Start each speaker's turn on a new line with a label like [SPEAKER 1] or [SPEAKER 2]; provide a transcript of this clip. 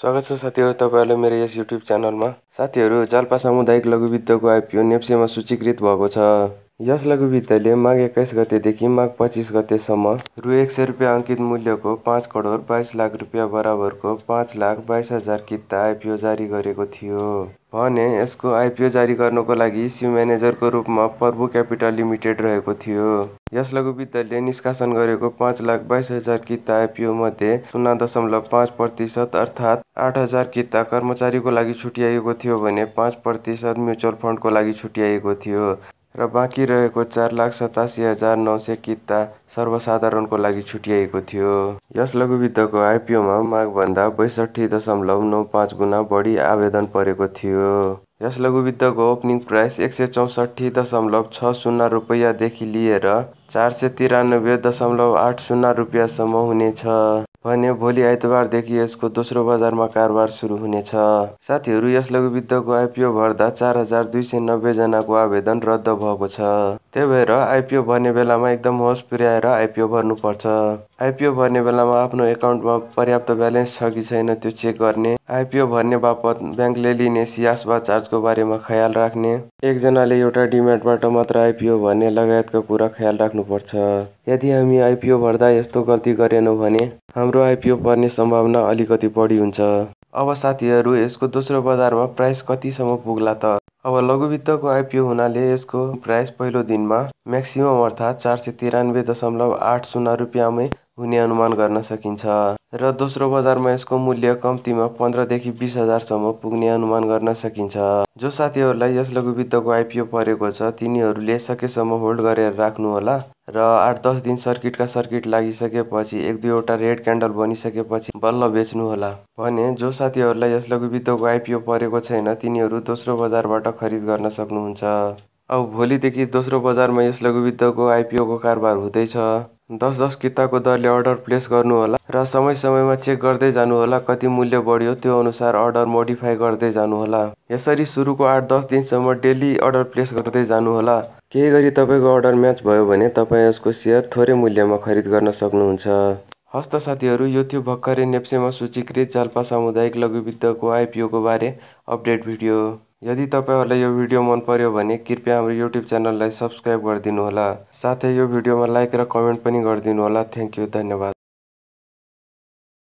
[SPEAKER 1] स्वागत छ साथीहरू तपाईँहरूलाई मेरो यस युट्युब च्यानलमा साथीहरू जाल्पा सामुदायिक लघुवित्तको आइपिओ नेप्सेमा सूचीकृत भएको छ यस लघुवित्तले माघ एक्काइस गतेदेखि माघ पच्चिस गतेसम्म रु एक सय रुपियाँ अङ्कित मूल्यको पाँच करोड बाइस लाख रुपियाँ बराबरको पाँच लाख बाइस हजार किता आइपिओ जारी गरेको थियो भने यसको आइपिओ जारी गर्नको लागि इस्यु म्यानेजरको रूपमा प्रभु क्यापिटल लिमिटेड रहेको थियो यस लघुवित्तले निष्कासन गरेको पाँच लाख बाइस हजार किता आइपिओ मध्ये शून्य दशमलव पाँच प्रतिशत अर्थात् आठ हजार किता कर्मचारीको लागि छुट्याइएको थियो भने पाँच प्रतिशत म्युचुअल फन्डको लागि छुट्याइएको थियो र बाँकी रहेको चार लाख सतासी हजार नौ सय किता सर्वसाधारणको लागि छुट्याइएको थियो यस लघुवित्तको आइपिओमा मागभन्दा बैसठी दशमलव नौ पाँच गुणा बढी आवेदन परेको थियो यस लघुवित्तको ओपनिङ प्राइस एक सय चौसठी दशमलव छ शून्य रुपियाँदेखि लिएर चार सय तिरानब्बे दशमलव आठ शून्य रुपियाँसम्म हुनेछ भने भोलि आइतबारदेखि यसको दोस्रो बजारमा कारोबार सुरु हुनेछ। साथीहरू यस लघुवित्तको आइपिओ भर्दा चार हजार दुई सय नब्बे जनाको आवेदन रद्द भएको छ। त्यही भएर आइपिओ भर्ने बेलामा एकदम होस पुर्याएर आइपिओ भर्नुपर्छ आइपिओ भर्ने बेलामा आफ्नो एकाउन्टमा पर्याप्त ब्यालेन्स छ कि छैन त्यो चेक गर्ने आइपिओ भर्ने बापत ब्याङ्कले लिने सियास वा चार्जको बारेमा ख्याल राख्ने एकजनाले एउटा डिमेटबाट मात्र आइपिओ भर्ने लगायतको कुरा ख्याल राख्नुपर्छ यदि हामी आइपिओ भर्दा यस्तो गल्ती गरेनौँ भने हाम्रो आइपिओ पर्ने सम्भावना अलिकति बढी हुन्छ अब साथीहरू यसको दोस्रो बजारमा प्राइस कतिसम्म पुग्ला त अब लघुवित्तको आइपिओ हुनाले यसको प्राइस पहिलो दिनमा म्याक्सिमम् अर्थात् चार सय तिरानब्बे दशमलव आठ शून्य रुपियाँमै हुने अनुमान गर्न सकिन्छ र दोस्रो बजारमा यसको मूल्य कम्तीमा पन्ध्रदेखि बिस हजारसम्म पुग्ने अनुमान गर्न सकिन्छ जो साथीहरूलाई यस लघुवित्तको आइपिओ परेको छ तिनीहरूले सकेसम्म होल्ड गरेर राख्नुहोला र आठ दस दिन सर्किटका सर्किट लागिसकेपछि एक दुईवटा रेड क्यान्डल बनिसकेपछि बल्ल बेच्नुहोला भने जो साथीहरूलाई यस लघुवित्तको आइपिओ परेको छैन तिनीहरू दोस्रो बजारबाट खरिद गर्न सक्नुहुन्छ अब भोलिदेखि दोस्रो बजारमा यस लघुवित्तको आइपिओको कारोबार हुँदैछ दस दस किताको दरले अर्डर प्लेस गर्नुहोला र समय समयमा चेक गर्दै जानुहोला कति मूल्य बढ्यो त्यो अनुसार अर्डर मोडिफाई गर्दै जानुहोला यसरी सुरुको आठ दस दिनसम्म डेली अर्डर प्लेस गर्दै जानुहोला केही गरी तपाईँको अर्डर म्याच भयो भने तपाईँ यसको सेयर थोरै मूल्यमा खरिद गर्न सक्नुहुन्छ हस्त साथीहरू यो थियो भर्खरै नेप्सेमा सूचीकृत जाल्पा सामुदायिक लघुवित्तको आइपिओको बारे अपडेट भिडियो यदि तपाईँहरूलाई यो भिडियो मन पर्यो भने कृपया हाम्रो युट्युब च्यानललाई सब्सक्राइब गरिदिनुहोला साथै यो भिडियोमा लाइक र कमेन्ट पनि गरिदिनुहोला थ्याङ्क यू धन्यवाद